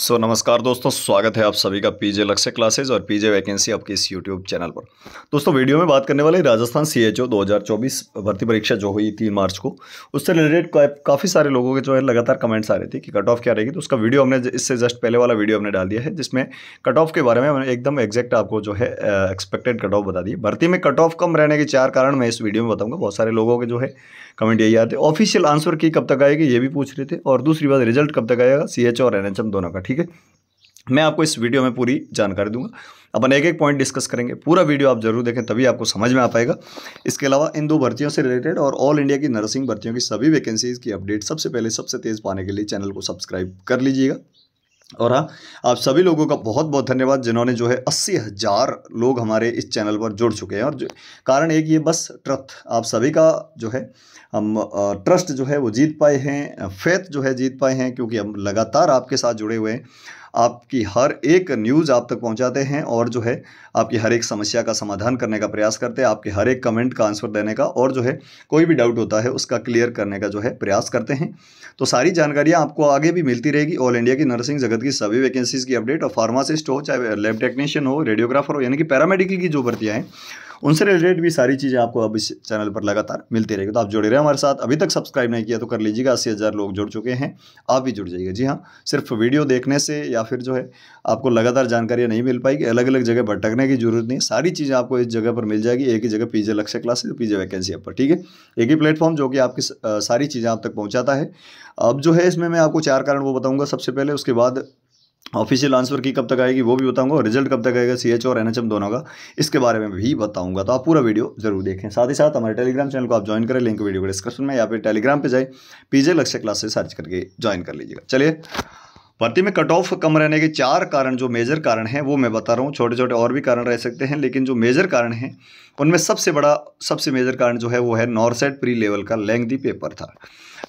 सो so, नमस्कार दोस्तों स्वागत है आप सभी का पीजे लक्ष्य क्लासेस और पीजे वैकेंसी आपके इस यूट्यूब चैनल पर दोस्तों वीडियो में बात करने वाले राजस्थान सी एच ओ दो भर्ती परीक्षा जो हुई तीन मार्च को उससे रिलेटेड का, काफ़ी सारे लोगों के जो है लगातार कमेंट्स आ रहे थे कि कट ऑफ क्या रहेगी तो उसका वीडियो हमने इससे जस्ट पहले वाला वीडियो हमने डाल दिया है जिसमें कट ऑफ के बारे में एकदम एग्जैक्ट आपको जो है एक्सपेक्टेड कट ऑफ बता दी भर्ती में कट ऑफ कम रहने के चार कारण मैं इस वीडियो में बताऊँगा बहुत सारे लोगों के जो है कमेंट यही आते ऑफिशियल आंसर की कब तक आएगी ये भी पूछ रहे थे और दूसरी बात रिजल्ट कब तक आएगा सी और एन दोनों का ठीक है मैं आपको इस वीडियो में पूरी जानकारी दूंगा अपन एक एक पॉइंट डिस्कस करेंगे पूरा वीडियो आप जरूर देखें तभी आपको समझ में आ पाएगा इसके अलावा इन दो भर्तियों से रिलेटेड और ऑल इंडिया की नर्सिंग भर्तियों की सभी वैकेंसीज़ की अपडेट सबसे पहले सबसे तेज़ पाने के लिए चैनल को सब्सक्राइब कर लीजिएगा और हाँ आप सभी लोगों का बहुत बहुत धन्यवाद जिन्होंने जो है अस्सी हज़ार लोग हमारे इस चैनल पर जुड़ चुके हैं और कारण एक ये बस ट्रस्ट आप सभी का जो है हम ट्रस्ट जो है वो जीत पाए हैं फेथ जो है जीत पाए हैं क्योंकि हम लगातार आपके साथ जुड़े हुए हैं आपकी हर एक न्यूज़ आप तक पहुंचाते हैं और जो है आपकी हर एक समस्या का समाधान करने का प्रयास करते हैं आपके हर एक कमेंट का आंसर देने का और जो है कोई भी डाउट होता है उसका क्लियर करने का जो है प्रयास करते हैं तो सारी जानकारियाँ आपको आगे भी मिलती रहेगी ऑल इंडिया की नर्सिंग जगत की सभी वैकेंसीज़ की अपडेट और फार्मासिस्ट हो चाहे लैब टेक्नीशियन हो रेडियोग्राफर हो यानी कि पैरामेडिकल की जो भर्तियाँ हैं उनसे रिलेटेड भी सारी चीज़ें आपको अब इस चैनल पर लगातार मिलती रहेगी तो आप जुड़े रहे हमारे साथ अभी तक सब्सक्राइब नहीं किया तो कर लीजिएगा अस्सी हज़ार लोग जुड़ चुके हैं आप भी जुड़ जाइए जी हाँ सिर्फ वीडियो देखने से या फिर जो है आपको लगातार जानकारियाँ नहीं मिल पाएगी अलग अलग जगह भटकने की जरूरत नहीं सारी चीज़ें आपको इस जगह पर मिल जाएगी एक ही जगह पीजे लक्ष्य क्लासेस पीजे वैकेंसी ऐप पर ठीक है एक ही प्लेटफॉर्म जो कि आपकी सारी चीज़ें आप तक पहुँचाता है अब जो है इसमें मैं आपको चार कारण वो बताऊँगा सबसे पहले उसके बाद ऑफिशियल आंसर की कब तक आएगी वो भी बताऊंगा और रिजल्ट कब तक आएगा सी एच और एन एच एम दोनों का इसके बारे में भी बताऊंगा तो आप पूरा वीडियो जरूर देखें साथ ही साथ हमारे टेलीग्राम चैनल को आप ज्वाइन करें लिंक वीडियो को डिस्क्रिप्शन में या फिर टेलीग्राम पे जाए पीजे लक्ष्य क्लास से सर्च करके ज्वाइन कर लीजिएगा चलिए भर्ती में कट ऑफ कम रहने के चार कारण जो मेजर कारण हैं वो मैं बता रहा हूँ छोटे छोटे और भी कारण रह सकते हैं लेकिन जो मेजर कारण हैं उनमें सबसे बड़ा सबसे मेजर कारण जो है वो है नॉर्सेट प्री लेवल का लेंथ पेपर था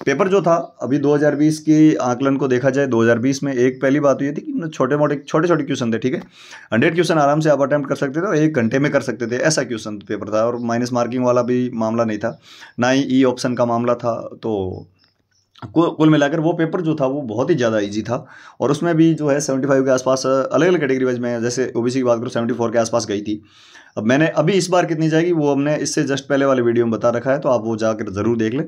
पेपर जो था अभी 2020 के आंकलन को देखा जाए 2020 में एक पहली बात तो ये थी कि मतलब छोटे मोटे छोटे छोटे क्वेश्चन थे ठीक है हंड्रेड क्वेश्चन आराम से आप अटैम्प्ट कर सकते थे और एक घंटे में कर सकते थे ऐसा क्वेश्चन पेपर था और माइनस मार्किंग वाला भी मामला नहीं था ना ही ई e ऑप्शन का मामला था तो कुल मिलाकर वो पेपर जो था वो बहुत ही ज़्यादा इजी था और उसमें भी जो है सेवेंटी फाइव के आसपास अलग अलग कैटेगरी वाइज में जैसे ओबीसी की बात करूँ सेवेंटी फोर के आसपास गई थी अब मैंने अभी इस बार कितनी जाएगी वो हमने इससे जस्ट पहले वाले वीडियो में बता रखा है तो आप वो जाकर ज़रूर देख लें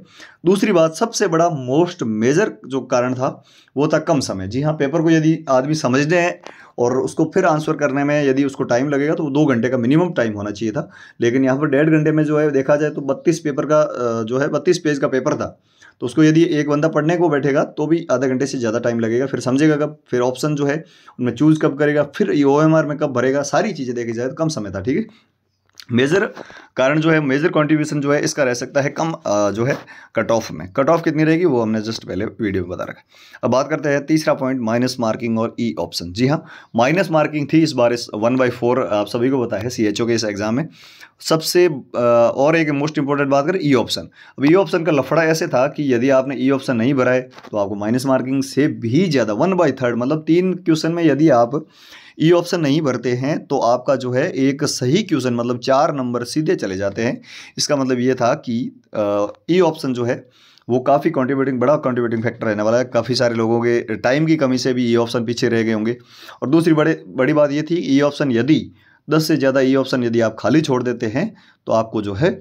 दूसरी बात सबसे बड़ा मोस्ट मेजर जो कारण था वो था कम समय जी हाँ पेपर को यदि आदमी समझने हैं और उसको फिर आंसर करने में यदि उसको टाइम लगेगा तो वो दो घंटे का मिनिमम टाइम होना चाहिए था लेकिन यहाँ पर डेढ़ घंटे में जो है देखा जाए तो बत्तीस पेपर का जो है बत्तीस पेज का पेपर था तो उसको यदि एक बंदा पढ़ने को बैठेगा तो भी आधा घंटे से ज़्यादा टाइम लगेगा फिर समझेगा कब फिर ऑप्शन जो है उनमें चूज़ कब करेगा फिर ई में कब भरेगा सारी चीज़ें देखी जाए तो कम समय था ठीक है मेजर कारण जो है मेजर कंट्रीब्यूशन जो है इसका रह सकता है कम जो है कट ऑफ में कट ऑफ कितनी रहेगी वो हमने जस्ट पहले वीडियो में बता रखा अब बात करते हैं तीसरा पॉइंट माइनस मार्किंग और ई e ऑप्शन जी हाँ माइनस मार्किंग थी इस बार इस वन बाई फोर आप सभी को बताया सी एच ओ के इस एग्ज़ाम में सबसे और एक मोस्ट इंपॉर्टेंट बात करें ई e ऑप्शन अब ई e ऑप्शन का लफड़ा ऐसे था कि यदि आपने ई ऑप्शन नहीं भराए तो आपको माइनस मार्किंग से भी ज़्यादा वन बाई थर्ड मतलब तीन क्वेश्चन में यदि आप ई e ऑप्शन नहीं भरते हैं तो आपका जो है एक सही क्वेश्चन मतलब चार नंबर सीधे चले जाते हैं इसका मतलब ये था कि ई ऑप्शन e जो है वो काफ़ी कंट्रीब्यूटिंग बड़ा कंट्रीब्यूटिंग फैक्टर रहने वाला है काफ़ी सारे लोगों के टाइम की कमी से भी ई e ऑप्शन पीछे रह गए होंगे और दूसरी बड़े बड़ी बात ये थी ई ऑप्शन यदि दस से ज़्यादा ई ऑप्शन यदि आप खाली छोड़ देते हैं तो आपको जो है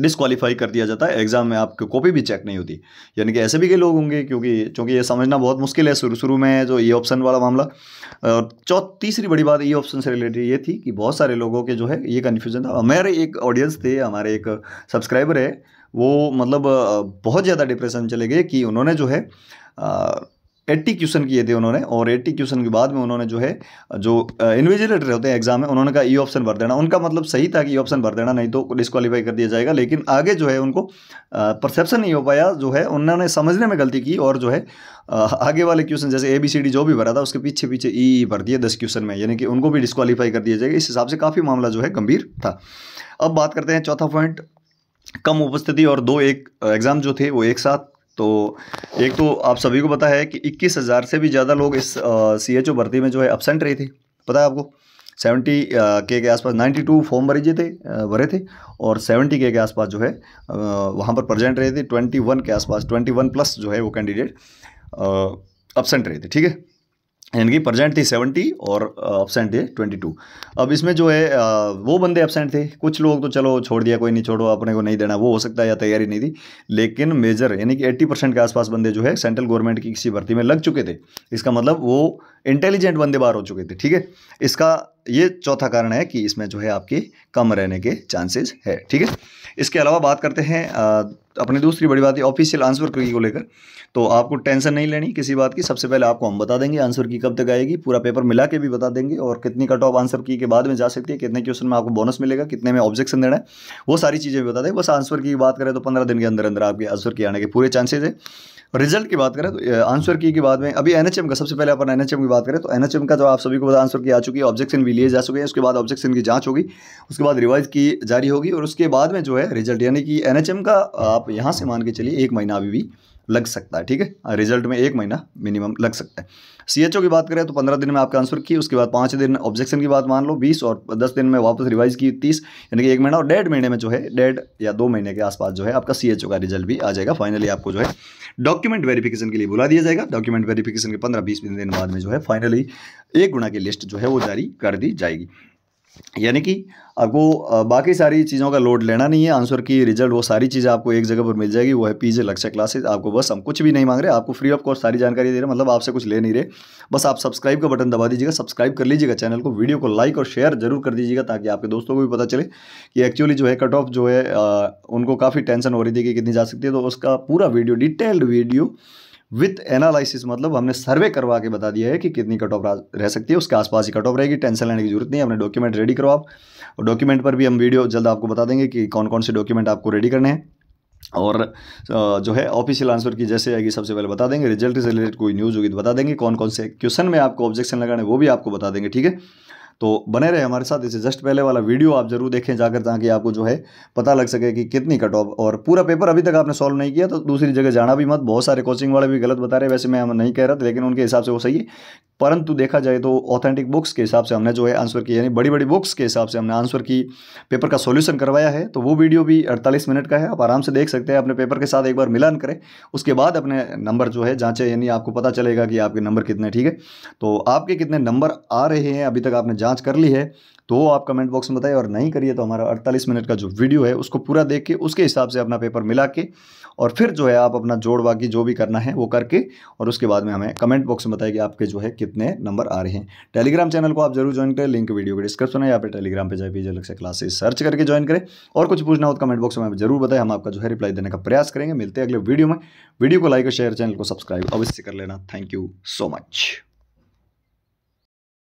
डिसक्वालीफाई कर दिया जाता है एग्ज़ाम में आपकी कॉपी भी चेक नहीं होती यानी कि ऐसे भी कई लोग होंगे क्योंकि चूँकि ये समझना बहुत मुश्किल है शुरू शुरू में जो ई ऑप्शन वाला मामला और चौ तीसरी बड़ी बात ये ऑप्शन से रिलेटेड ये थी कि बहुत सारे लोगों के जो है ये कन्फ्यूजन था हमारे एक ऑडियंस थे हमारे एक सब्सक्राइबर है वो मतलब बहुत ज़्यादा डिप्रेशन चले गए कि उन्होंने जो है एट्टी क्वेश्चन किए थे उन्होंने और एट्टी क्वेश्चन के बाद में उन्होंने जो है जो इन्विजिलेटर होते हैं एग्जाम में उन्होंने कहा ई e ऑप्शन भर देना उनका मतलब सही था कि ई e ऑप्शन भर देना नहीं तो डिस्कालीफाई कर दिया जाएगा लेकिन आगे जो है उनको परसेप्शन नहीं हो पाया जो है उन्होंने समझने में गलती की और जो है आगे वाले क्वेश्चन जैसे ए बी सी डी जो भी भरा था उसके पीछे पीछे ई e ई भर दिए दस क्वेश्चन में यानी कि उनको भी डिस्कालीफाई कर दिया जाएगा इस हिसाब से काफ़ी मामला जो है गंभीर था अब बात करते हैं चौथा पॉइंट कम उपस्थिति और दो एक एग्ज़ाम जो थे वो एक साथ तो एक तो आप सभी को पता है कि इक्कीस हज़ार से भी ज़्यादा लोग इस सी एच ओ भर्ती में जो है अपसेंट रहे थे पता है आपको सेवेंटी के के आसपास नाइन्टी टू फॉर्म भरे थे भरे थे और सेवेंटी के के आसपास जो है वहाँ पर प्रेजेंट रहे थे ट्वेंटी वन के आसपास ट्वेंटी वन प्लस जो है वो कैंडिडेट अपसेंट रहे थे ठीक है यानी कि प्रजेंट थी सेवेंटी और अपसेंट थे ट्वेंटी टू अब इसमें जो है वो बंदे अपसेंट थे कुछ लोग तो चलो छोड़ दिया कोई नहीं छोड़ो अपने को नहीं देना वो हो सकता है या तैयारी नहीं थी लेकिन मेजर यानी कि एट्टी परसेंट के आसपास बंदे जो है सेंट्रल गवर्नमेंट की किसी भर्ती में लग चुके थे इसका मतलब वो इंटेलिजेंट बंदे बाहर हो चुके थे ठीक है इसका ये चौथा कारण है कि इसमें जो है आपके कम रहने के चांसेज है ठीक है इसके अलावा बात करते हैं अपनी दूसरी बड़ी बात है ऑफिशियल आंसर की को लेकर तो आपको टेंशन नहीं लेनी किसी बात की सबसे पहले आपको हम बता देंगे आंसर की कब तक आएगी पूरा पेपर मिला के भी बता देंगे और कितनी कट ऑफ आंसर की के बाद में जा सकती है कितने क्वेश्चन में आपको बोनस मिलेगा कितने में ऑब्जेक्शन देना है वो सारी चीज़ें भी बता दें बस आंसर की बात करें तो पंद्रह दिन के अंदर अंदर आपके आंसर की आने के पूरे चांसेज है रिजल्ट की बात करें तो आंसर की के बाद में अभी एनएचएम का सबसे पहले अपन एनएचएम की बात करें तो एनएचएम का जो तो आप सभी को पता आंसर की आ चुकी है ऑब्जेक्शन भी लिए जा चुके हैं उसके बाद ऑब्जेक्शन की जांच होगी उसके बाद रिवाइज की जारी होगी और उसके बाद में जो है रिजल्ट यानी कि एनएचएम का आप यहाँ से मान के चलिए एक महीना अभी भी लग सकता है ठीक है रिजल्ट में एक महीना मिनिमम लग सकता है सीएचओ की बात करें तो पंद्रह दिन में आपका आंसर की उसके बाद पाँच दिन ऑब्जेक्शन की बात मान लो बीस और दस दिन में वापस रिवाइज की तीस यानी कि एक महीना और डेढ़ महीने में जो है डेढ़ या दो महीने के आसपास जो है आपका सीएचओ का रिजल्ट भी आ जाएगा फाइनली आपको जो है डॉक्यूमेंट वेरीफिकेशन के लिए बुला दिया जाएगा डॉक्यूमेंट वेरीफिकेशन के पंद्रह बीस दिन बाद में जो है फाइनली एक गुणा की लिस्ट जो है वो जारी कर दी जाएगी यानी कि आपको बाकी सारी चीज़ों का लोड लेना नहीं है आंसर की रिजल्ट वो सारी चीज़ें आपको एक जगह पर मिल जाएगी वो है पीजे लक्ष्य क्लासेस आपको बस हम कुछ भी नहीं मांग रहे आपको फ्री ऑफ कॉस्ट सारी जानकारी दे रहे मतलब आपसे कुछ ले नहीं रहे बस आप सब्सक्राइब का बटन दबा दीजिएगा सब्सक्राइब कर लीजिएगा चैनल को वीडियो को लाइक और शेयर जरूर कर दीजिएगा ताकि आपके दोस्तों को भी पता चले कि एक्चुअली जो है कट ऑफ जो है उनको काफ़ी टेंशन हो रही थी कि कितनी जा सकती है तो उसका पूरा video detailed video with analysis मतलब हमने सर्वे करवा के बता दिया है कि कितनी कट ऑफ रह सकती है उसके आसपास ही कट ऑफ रहेगी टेंशन लेने की जरूरत नहीं है हमने डॉक्यूमेंट रेडी करो आप और डॉक्यूमेंट पर भी हम वीडियो जल्द आपको बता देंगे कि कौन कौन से डॉक्यूमेंट आपको रेडी करने हैं और जो है ऑफिशियल आंसर की जैसे आएगी सबसे पहले बता देंगे रिजल्ट से रिलेटेड कोई न्यूज़ होगी तो बता देंगे कौन कौन से क्वेश्चन में आपको ऑब्जेक्शन लगाने वो भी आपको बता देंगे ठीक है तो बने रहे हमारे साथ इसे जस्ट पहले वाला वीडियो आप जरूर देखें जाकर ताकि आपको जो है पता लग सके कि कितनी कट ऑफ और पूरा पेपर अभी तक आपने सॉल्व नहीं किया तो दूसरी जगह जाना भी मत बहुत सारे कोचिंग वाले भी गलत बता रहे वैसे मैं हम नहीं कह रहा था लेकिन उनके हिसाब से वो सही है परंतु देखा जाए तो ऑथेंटिक बुक्स के हिसाब से हमने जो है आंसर की यानी बड़ी बड़ी बुक्स के हिसाब से हमने आंसर की पेपर का सोल्यूशन करवाया है तो वो वीडियो भी अड़तालीस मिनट का है आप आराम से देख सकते हैं अपने पेपर के साथ एक बार मिलान करें उसके बाद अपने नंबर जो है जाँचें यानी आपको पता चलेगा कि आपके नंबर कितने ठीक है तो आपके कितने नंबर आ रहे हैं अभी तक आपने जांच कर ली है तो आप कमेंट बॉक्स में बताइए और नहीं करिए तो हमारा 48 मिनट का जो वीडियो है उसको पूरा देख के उसके हिसाब से अपना पेपर मिला के और फिर जो है आप अपना जोड़ बाकी जो भी करना है वो करके और उसके बाद में हमें कमेंट बॉक्स में बताइए कि आपके जो है कितने नंबर आ रहे हैं टेलीग्राम चैनल को आप जरूर ज्वाइन करें लिंक वीडियो के डिस्क्रिप्शन है या फिर टेलीग्राम पर जाए पीजे से क्लासेस सर्च करके ज्वाइन करें और कुछ पूछना हो तो कमेंट बॉक्स में जरूर बताएं हम आपका जो है रिप्लाई देने का प्रयास करेंगे मिलते हैं अगले वीडियो में वीडियो को लाइक और शेयर चैनल को सब्सक्राइब अवश्य कर लेना थैंक यू सो मच